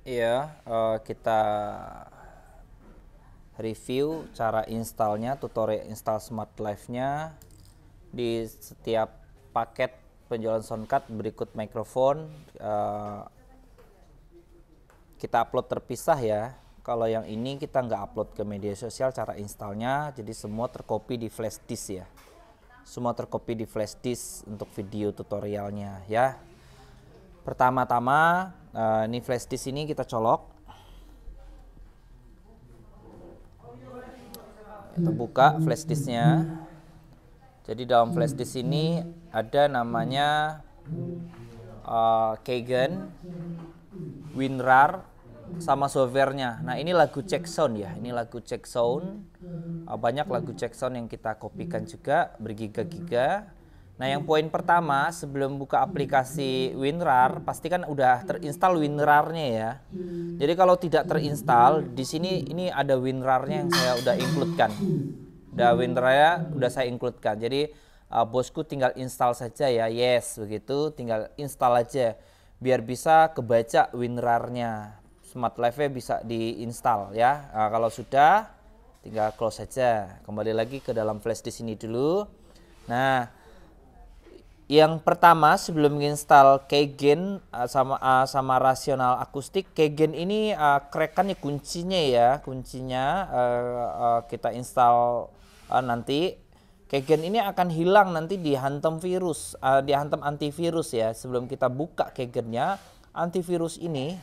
Iya, uh, kita review cara installnya, tutorial install Smart Life nya di setiap paket penjualan soundcard berikut mikrofon uh, kita upload terpisah ya. Kalau yang ini kita nggak upload ke media sosial cara installnya, jadi semua terkopi di flash disk ya. Semua terkopi di flash disk untuk video tutorialnya ya. Pertama-tama uh, ini flash disk ini kita colok. Kita buka flash disknya. Jadi dalam flash disk ini ada namanya uh, Kagan, WinRAR, sama softwarenya. Nah ini lagu check sound ya, ini lagu check sound. Eh, banyak lagu check sound yang kita kopikan juga bergiga-giga. Nah, yang hmm. poin pertama sebelum buka aplikasi WinRAR pastikan udah terinstall WinRAR-nya ya. Hmm. Jadi kalau tidak terinstall, di sini ini ada WinRAR-nya yang saya udah includekan. Udah WinRAR-nya udah saya includekan. Jadi uh, bosku tinggal install saja ya. Yes, begitu tinggal install aja biar bisa kebaca WinRAR-nya. Smart life nya bisa diinstal ya. Nah, kalau sudah tinggal close saja. Kembali lagi ke dalam flash di sini dulu. Nah, yang pertama sebelum install Kegen eh, sama eh, sama rasional akustik Kegen ini uh, eh, crackannya kuncinya ya kuncinya uh, uh, kita install uh, nanti Kegen ini akan hilang nanti dihantam virus uh, dihantam antivirus ya sebelum kita buka Kegennya antivirus ini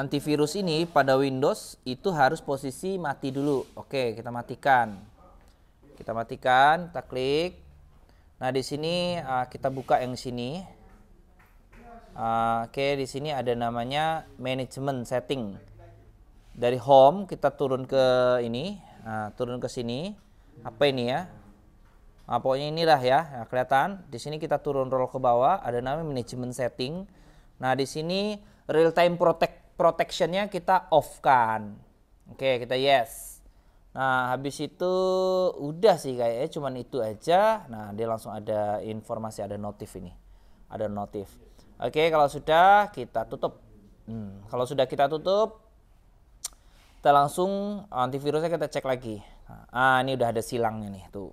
antivirus ini pada Windows itu harus posisi mati dulu oke kita matikan kita matikan kita klik Nah, di sini uh, kita buka yang sini. Uh, Oke, okay, di sini ada namanya management setting. Dari home kita turun ke ini, uh, turun ke sini. Apa ini ya? Nah, pokoknya inilah ya, nah, kelihatan. Di sini kita turun roll ke bawah, ada namanya management setting. Nah, di sini real time protect protectionnya kita off kan. Oke, okay, kita yes. Nah, habis itu udah sih kayaknya cuman itu aja. Nah, dia langsung ada informasi, ada notif ini. Ada notif. Oke, kalau sudah kita tutup. Hmm, kalau sudah kita tutup, kita langsung antivirusnya kita cek lagi. Nah, ah, ini udah ada silangnya nih, tuh.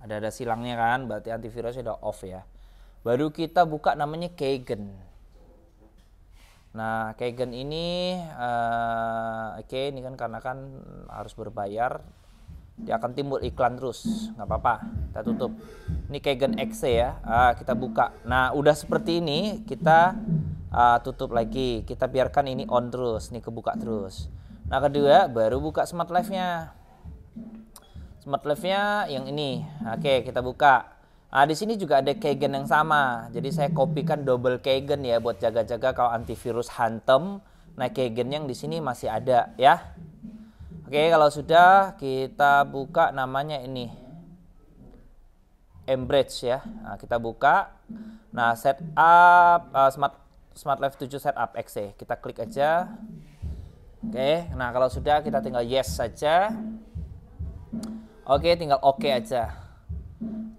Ada ada silangnya kan, berarti antivirusnya udah off ya. Baru kita buka namanya Kagen. Nah, Kagen ini uh, eh, oke okay, ini kan karena kan harus berbayar dia akan timbul iklan terus nggak apa-apa kita tutup ini Kagen XE ya uh, kita buka nah udah seperti ini kita uh, tutup lagi kita biarkan ini on terus ini kebuka terus nah kedua baru buka smart live nya smart live nya yang ini oke okay, kita buka Nah, di sini juga ada Kagen yang sama. Jadi saya kopikan double Kagen ya buat jaga-jaga kalau antivirus hantem. Nah, Kagen yang di sini masih ada ya. Oke, kalau sudah kita buka namanya ini. Embrace ya. Nah, kita buka. Nah, setup uh, smart smart life 7 setup exe ya. Kita klik aja. Oke, nah kalau sudah kita tinggal yes saja. Oke, tinggal oke okay aja.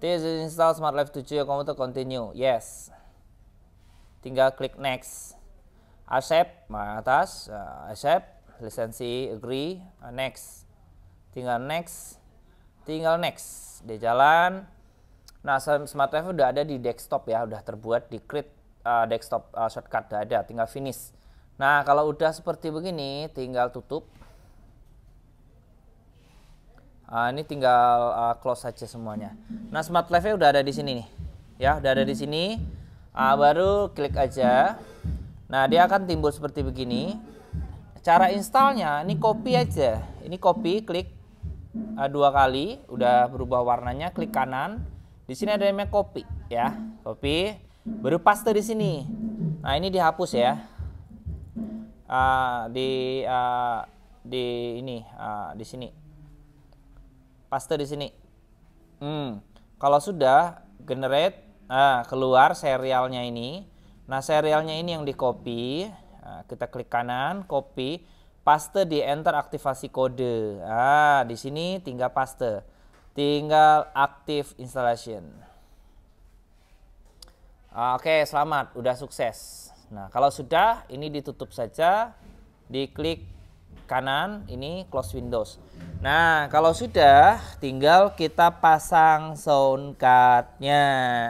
This is install Smart Life 7 ya kamu tuh continue. Yes. Tinggal klik next. Accept, atas, uh, accept, lisensi, agree, uh, next. Tinggal next, tinggal next. Dia jalan. Nah, Smart Life udah ada di desktop ya, udah terbuat di create uh, desktop uh, shortcut udah ada, tinggal finish. Nah, kalau udah seperti begini, tinggal tutup. Uh, ini tinggal uh, close aja semuanya. Nah, smart live-nya udah ada di sini nih. Ya, udah ada di sini. Uh, baru klik aja. Nah, dia akan timbul seperti begini. Cara installnya, ini copy aja. Ini copy, klik uh, dua kali, udah berubah warnanya. Klik kanan. Di sini ada yang copy, ya. Copy, baru paste di sini. Nah, ini dihapus ya. Uh, di uh, di ini uh, di sini paste di sini. Hmm. Kalau sudah generate nah, keluar serialnya ini. Nah, serialnya ini yang di copy. Nah, kita klik kanan, copy, paste di enter aktivasi kode. Ah, di sini tinggal paste. Tinggal active installation. Ah, oke, okay, selamat, udah sukses. Nah, kalau sudah ini ditutup saja, diklik kanan ini close Windows. Nah, kalau sudah tinggal kita pasang sound card-nya.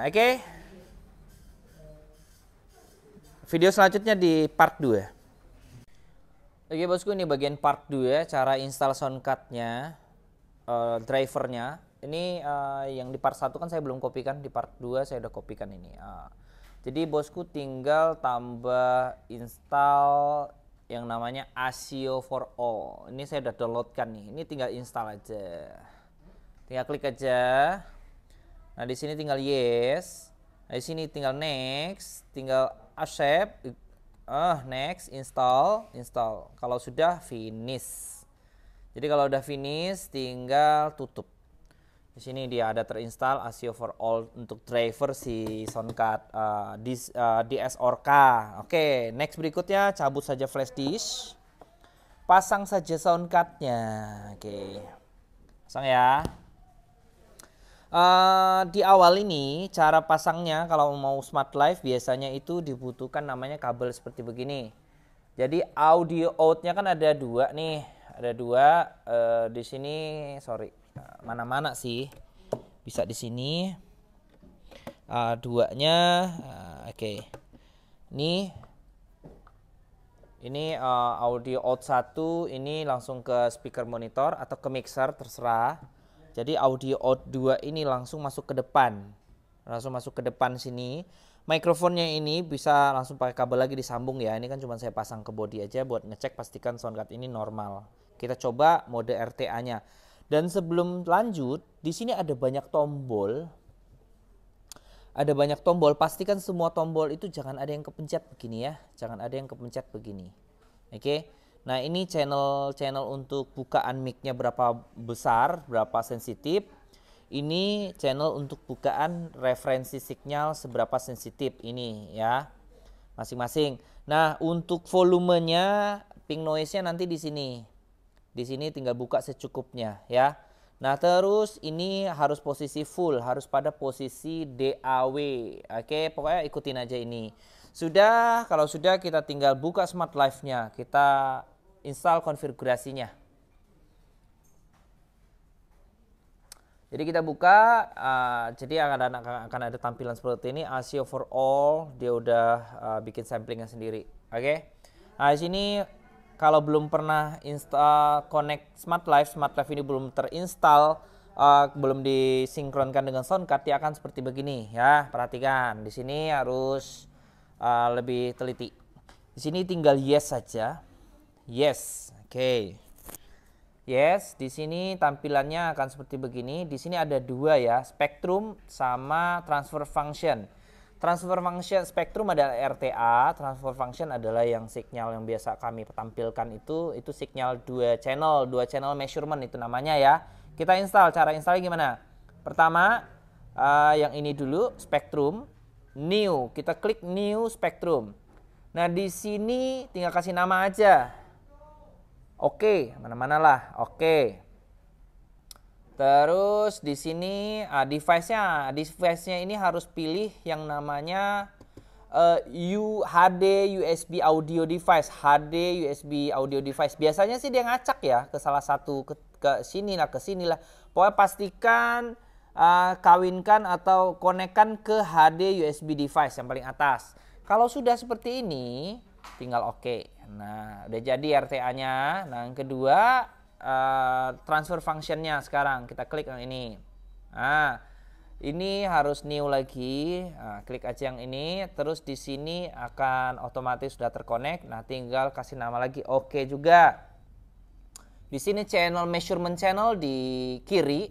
Oke. Okay? Video selanjutnya di part 2. Oke bosku ini bagian part 2 ya, cara install sound card-nya, uh, drivernya. Ini uh, yang di part 1 kan saya belum kopikan, di part 2 saya udah kopikan ini. Uh, jadi bosku tinggal tambah install yang namanya ASIO for All. Ini saya udah downloadkan nih. Ini tinggal install aja. Tinggal klik aja. Nah, di sini tinggal yes. Nah, di sini tinggal next, tinggal accept, ah uh, next, install, install. Kalau sudah finish. Jadi kalau udah finish tinggal tutup. Di sini dia ada terinstall ASIO for all untuk driver si Soundcard uh, eh, dis, uh, eh, DS Orca. Oke, okay, next berikutnya cabut saja flash disk. Pasang saja soundcardnya. Oke. Okay. Pasang ya. Uh, di awal ini cara pasangnya kalau mau smart Life biasanya itu dibutuhkan namanya kabel seperti begini. Jadi audio outnya kan ada dua nih, ada dua uh, di sini sorry mana-mana sih bisa di sini uh, duanya uh, oke okay. ini ini uh, audio out satu ini langsung ke speaker monitor atau ke mixer terserah jadi audio out 2 ini langsung masuk ke depan langsung masuk ke depan sini mikrofonnya ini bisa langsung pakai kabel lagi disambung ya ini kan cuma saya pasang ke body aja buat ngecek pastikan sound card ini normal kita coba mode RTA nya dan sebelum lanjut, di sini ada banyak tombol. Ada banyak tombol, pastikan semua tombol itu jangan ada yang kepencet begini ya. Jangan ada yang kepencet begini. Oke. Okay? Nah, ini channel-channel untuk bukaan mic-nya berapa besar, berapa sensitif. Ini channel untuk bukaan referensi signal seberapa sensitif ini ya. Masing-masing. Nah, untuk volumenya pink noise-nya nanti di sini. Di sini tinggal buka secukupnya ya. Nah terus ini harus posisi full, harus pada posisi DAW. Oke, pokoknya ikutin aja ini. Sudah, kalau sudah kita tinggal buka Smart life nya Kita install konfigurasinya. Jadi kita buka, uh, jadi akan ada, akan ada tampilan seperti ini. ASIO for all, dia udah uh, bikin samplingnya sendiri. Oke, okay? nah di sini kalau belum pernah install uh, connect Smart Life, Smart Life ini belum terinstall, uh, belum disinkronkan dengan soundcard, dia akan seperti begini ya. Perhatikan, di sini harus uh, lebih teliti. Di sini tinggal yes saja. Yes. Oke. Okay. Yes, di sini tampilannya akan seperti begini. Di sini ada dua ya, spektrum sama transfer function. Transfer function spektrum adalah RTA, transfer function adalah yang signal yang biasa kami tampilkan itu itu signal dua channel, dua channel measurement itu namanya ya. Kita install, cara install gimana? Pertama, uh, yang ini dulu spektrum new, kita klik new spektrum. Nah, di sini tinggal kasih nama aja. Oke, okay, mana-mana lah. Oke. Okay. Terus di sini uh, device-nya, device-nya ini harus pilih yang namanya uh, eh, USB audio device, HD USB audio device. Biasanya sih dia ngacak ya ke salah satu ke, ke sini lah, ke sini lah. Pokoknya pastikan uh, kawinkan atau konekkan ke HD USB device yang paling atas. Kalau sudah seperti ini, tinggal oke. Okay. Nah, udah jadi RTA-nya. Nah, yang kedua uh, transfer functionnya sekarang kita klik yang ini nah ini harus new lagi nah, klik aja yang ini terus di sini akan otomatis sudah terkonek nah tinggal kasih nama lagi oke okay juga di sini channel measurement channel di kiri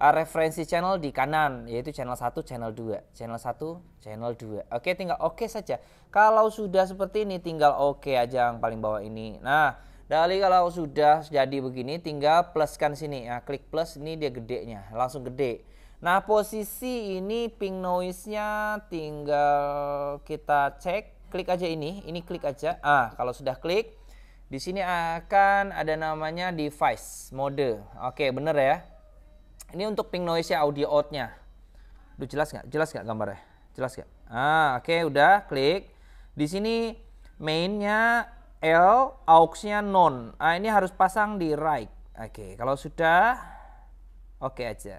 uh, referensi channel di kanan yaitu channel 1 channel 2 channel 1 channel 2 oke tinggal oke okay saja kalau sudah seperti ini tinggal oke okay aja yang paling bawah ini nah dari nah, kalau sudah jadi begini tinggal pluskan sini ya. Klik plus ini dia gedenya, langsung gede. Nah, posisi ini ping noise-nya tinggal kita cek. Klik aja ini, ini klik aja. Ah, kalau sudah klik di sini akan ada namanya device mode. Oke, bener ya. Ini untuk ping noise-nya audio out-nya. Duh, jelas nggak? Jelas nggak gambarnya? Jelas nggak? Ah, oke, udah klik. Di sini mainnya L auxnya non. Nah, ini harus pasang di right. Oke, kalau sudah oke okay aja.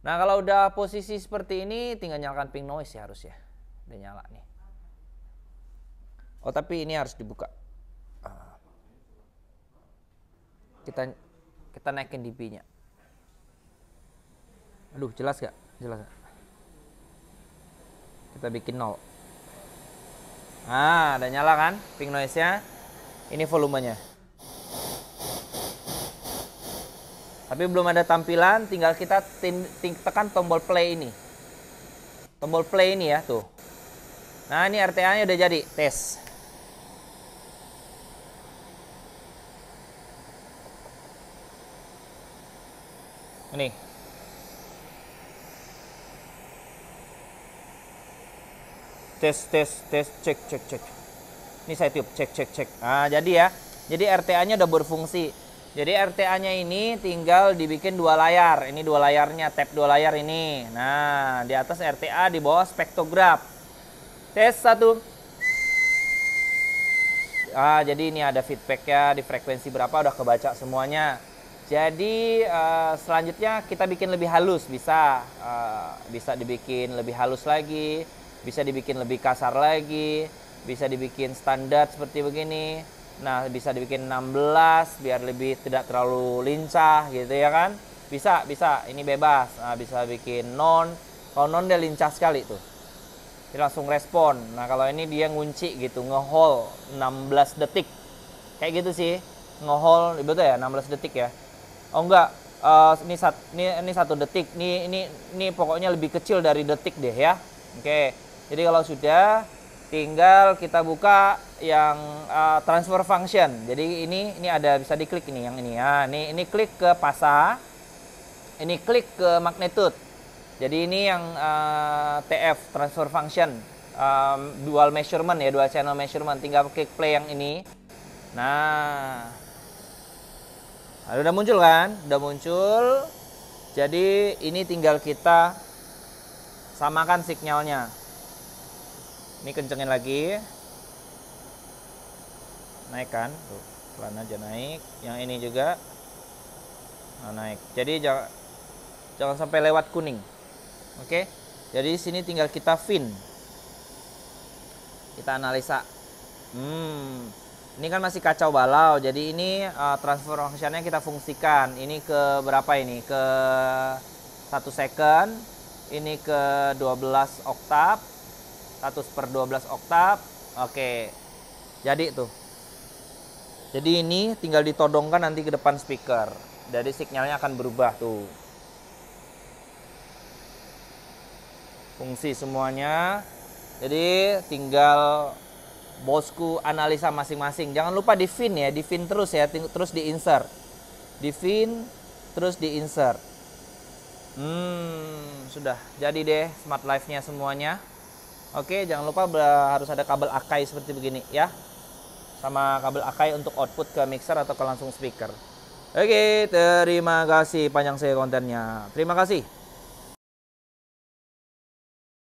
Nah, kalau udah posisi seperti ini tinggal nyalakan pink noise ya harus ya. Udah nyala nih. Oh, tapi ini harus dibuka. Ah. Kita kita naikin dB-nya. Aduh, jelas gak? Jelas gak? Kita bikin nol. Nah, udah nyala kan pink noise-nya? Ini volumenya. Tapi belum ada tampilan, tinggal kita tekan tombol play ini. Tombol play ini ya, tuh. Nah, ini RTA-nya udah jadi, tes. Ini. Tes, tes, tes, cek, cek, cek. Ini saya tiup, cek cek cek. Nah, jadi ya. Jadi RTA-nya udah berfungsi. Jadi RTA-nya ini tinggal dibikin dua layar. Ini dua layarnya, tab dua layar ini. Nah, di atas RTA, di bawah spektograf. Tes satu. Ah, jadi ini ada feedback feedbacknya di frekuensi berapa udah kebaca semuanya. Jadi uh, selanjutnya kita bikin lebih halus bisa uh, bisa dibikin lebih halus lagi, bisa dibikin lebih kasar lagi bisa dibikin standar seperti begini nah bisa dibikin 16 biar lebih tidak terlalu lincah gitu ya kan bisa bisa ini bebas nah, bisa bikin non kalau non dia lincah sekali tuh dia langsung respon nah kalau ini dia ngunci gitu ngehold 16 detik kayak gitu sih ngehold betul ya 16 detik ya oh enggak uh, ini satu ini ini satu detik ini ini ini pokoknya lebih kecil dari detik deh ya oke okay. jadi kalau sudah tinggal kita buka yang uh, transfer function. Jadi ini ini ada bisa diklik ini yang ini ya. Ini ini klik ke pasa. Ini klik ke magnitude. Jadi ini yang uh, eh, TF transfer function um, dual measurement ya, dual channel measurement. Tinggal klik play yang ini. Nah. Lalu udah muncul kan? Udah muncul. Jadi ini tinggal kita samakan signalnya ini kencengin lagi naikkan tuh pelan aja naik yang ini juga nah, naik jadi jangan jangan sampai lewat kuning oke jadi sini tinggal kita fin kita analisa hmm ini kan masih kacau balau jadi ini uh, transfer functionnya kita fungsikan ini ke berapa ini ke satu second ini ke 12 oktav 100 per 12 oktav oke jadi tuh jadi ini tinggal ditodongkan nanti ke depan speaker jadi sinyalnya akan berubah tuh fungsi semuanya jadi tinggal bosku analisa masing-masing jangan lupa di fin ya di fin terus ya terus di insert di fin terus di insert hmm sudah jadi deh smart life nya semuanya Oke, jangan lupa harus ada kabel akai seperti begini ya. Sama kabel akai untuk output ke mixer atau ke langsung speaker. Oke, terima kasih panjang saya kontennya. Terima kasih.